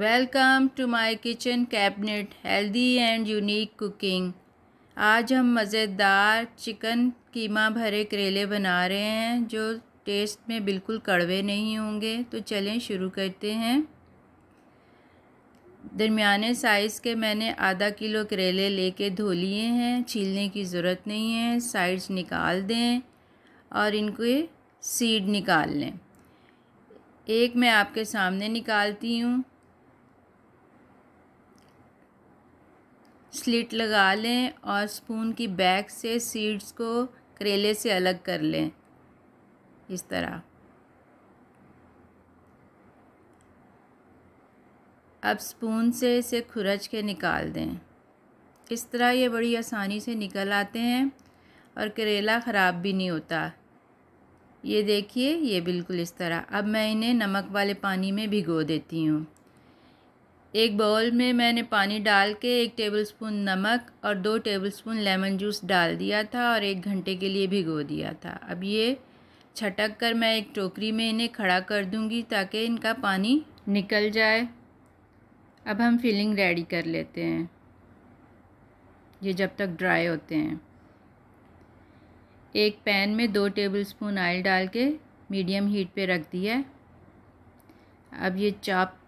welcome to my kitchen cabinet healthy and unique cooking आज हम मज़ेदार चिकन कीमा भरे करेले बना रहे हैं जो टेस्ट में बिल्कुल कड़वे नहीं होंगे तो चलें शुरू करते हैं दरमियाने साइज़ के मैंने आधा किलो करेले लेके धो लिए हैं छीलने की ज़रूरत नहीं है साइड्स निकाल दें और इनके सीड निकाल लें एक मैं आपके सामने निकालती हूँ स्लिट लगा लें और स्पून की बैक से सीड्स को करेले से अलग कर लें इस तरह अब स्पून से इसे खुरच के निकाल दें इस तरह ये बड़ी आसानी से निकल आते हैं और करेला ख़राब भी नहीं होता ये देखिए ये बिल्कुल इस तरह अब मैं इन्हें नमक वाले पानी में भिगो देती हूँ एक बाउल में मैंने पानी डाल के एक टेबलस्पून नमक और दो टेबलस्पून लेमन जूस डाल दिया था और एक घंटे के लिए भिगो दिया था अब ये छटक कर मैं एक टोकरी में इन्हें खड़ा कर दूंगी ताकि इनका पानी निकल जाए अब हम फिलिंग रेडी कर लेते हैं ये जब तक ड्राई होते हैं एक पैन में दो टेबलस्पून ऑयल डाल के मीडियम हीट पे रख दिया अब ये चाप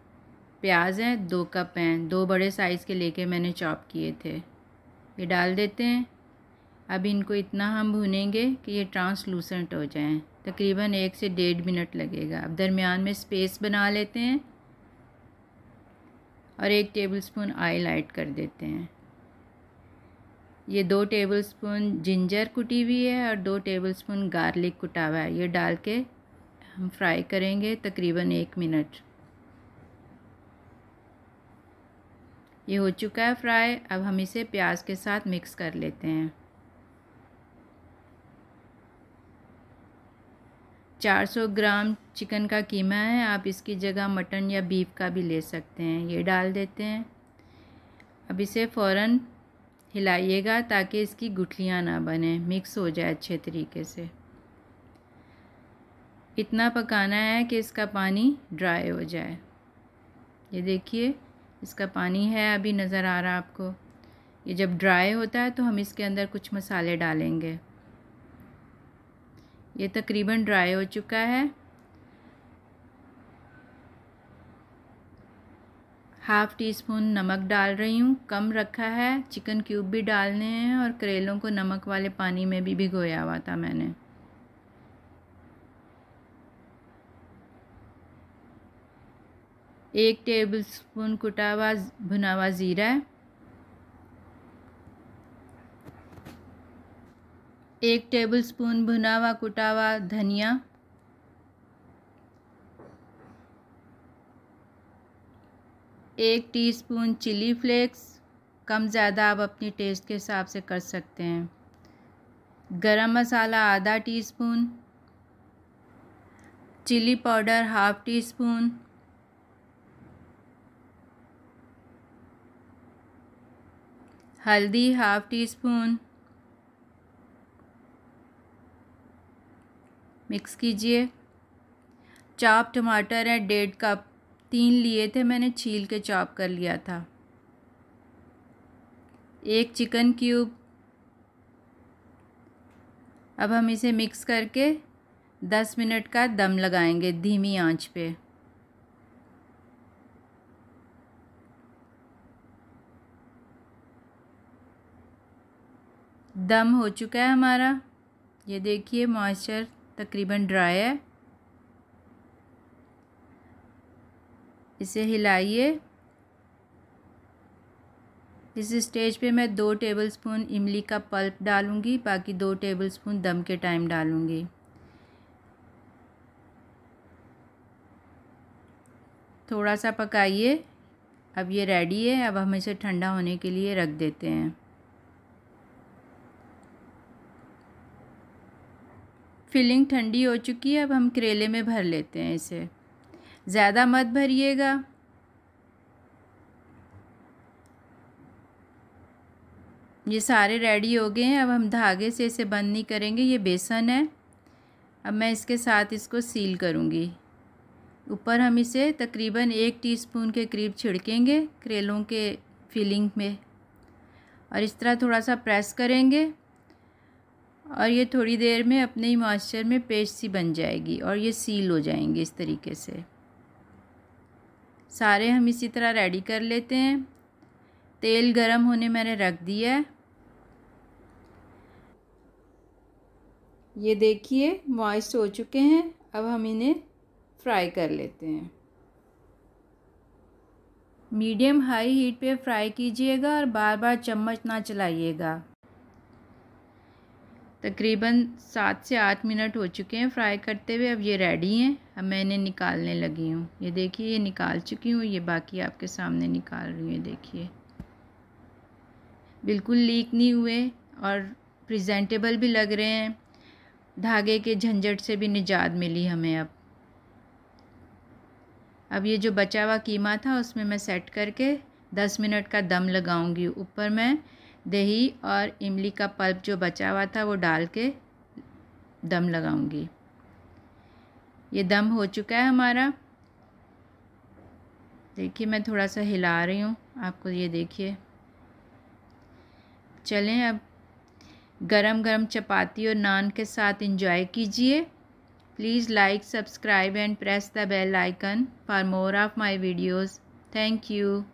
प्याज हैं दो कप हैं दो बड़े साइज़ के लेके मैंने चॉप किए थे ये डाल देते हैं अब इनको इतना हम भुनेंगे कि ये ट्रांसलूसेंट हो जाएं तकरीबन एक से डेढ़ मिनट लगेगा अब दरमियान में स्पेस बना लेते हैं और एक टेबलस्पून ऑयल ऐड कर देते हैं ये दो टेबलस्पून जिंजर कुटी हुई है और दो टेबलस्पून गार्लिक कुटा हुआ है ये डाल के हम फ्राई करेंगे तकरीबन एक मिनट ये हो चुका है फ्राई अब हम इसे प्याज के साथ मिक्स कर लेते हैं चार सौ ग्राम चिकन का कीमा है आप इसकी जगह मटन या बीफ का भी ले सकते हैं ये डाल देते हैं अब इसे फ़ौर हिलाइएगा ताकि इसकी गुठलियाँ ना बने मिक्स हो जाए अच्छे तरीके से इतना पकाना है कि इसका पानी ड्राई हो जाए ये देखिए इसका पानी है अभी नज़र आ रहा आपको ये जब ड्राई होता है तो हम इसके अंदर कुछ मसाले डालेंगे ये तकरीबन ड्राई हो चुका है हाफ़ टी स्पून नमक डाल रही हूँ कम रखा है चिकन क्यूब भी डालने हैं और करेलों को नमक वाले पानी में भी भिगोया हुआ था मैंने एक टेबल स्पून कुटा हुआ भुना हुआ ज़ीरा एक टेबल स्पून भुना हुआ कुटा हुआ धनिया एक टीस्पून चिली फ्लेक्स कम ज़्यादा आप अपने टेस्ट के हिसाब से कर सकते हैं गरम मसाला आधा teaspoon chilli powder half teaspoon हल्दी हाफ टी स्पून मिक्स कीजिए चाप टमाटर है डेढ़ कप तीन लिए थे मैंने छील के चॉप कर लिया था एक चिकन क्यूब अब हम इसे मिक्स करके दस मिनट का दम लगाएंगे धीमी आंच पे दम हो चुका है हमारा ये देखिए मॉइस्चर तकरीबन ड्राई है इसे हिलाइए इस स्टेज पे मैं दो टेबलस्पून इमली का पल्प डालूंगी बाकी दो टेबलस्पून दम के टाइम डालूंगी थोड़ा सा पकाइए अब ये रेडी है अब हम इसे ठंडा होने के लिए रख देते हैं फिलिंग ठंडी हो चुकी है अब हम करेले में भर लेते हैं इसे ज़्यादा मत भरिएगा ये सारे रेडी हो गए हैं अब हम धागे से इसे बंद नहीं करेंगे ये बेसन है अब मैं इसके साथ इसको सील करूँगी ऊपर हम इसे तकरीबन एक टीस्पून के करीब छिड़केंगे करेलों के फिलिंग में और इस तरह थोड़ा सा प्रेस करेंगे और ये थोड़ी देर में अपने ही मॉइस्चर में पेस्ट सी बन जाएगी और ये सील हो जाएंगे इस तरीके से सारे हम इसी तरह रेडी कर लेते हैं तेल गरम होने मैंने रख दिया है ये देखिए मॉइस्ट हो चुके हैं अब हम इन्हें फ्राई कर लेते हैं मीडियम हाई हीट पे फ्राई कीजिएगा और बार बार चम्मच ना चलाइएगा तकरीबन सात से आठ मिनट हो चुके हैं फ्राई करते हुए अब ये रेडी हैं अब मैं इन्हें निकालने लगी हूँ ये देखिए ये निकाल चुकी हूँ ये बाकी आपके सामने निकाल रही हूँ ये देखिए बिल्कुल लीक नहीं हुए और प्रेजेंटेबल भी लग रहे हैं धागे के झंझट से भी निजात मिली हमें अब अब ये जो बचा हुआ कीमा था उसमें मैं सेट करके दस मिनट का दम लगाऊंगी ऊपर मैं दही और इमली का पल्प जो बचा हुआ था वो डाल के दम लगाऊंगी ये दम हो चुका है हमारा देखिए मैं थोड़ा सा हिला रही हूँ आपको ये देखिए चलें अब गरम गरम चपाती और नान के साथ इंजॉय कीजिए please like subscribe and press the bell icon for more of my videos thank you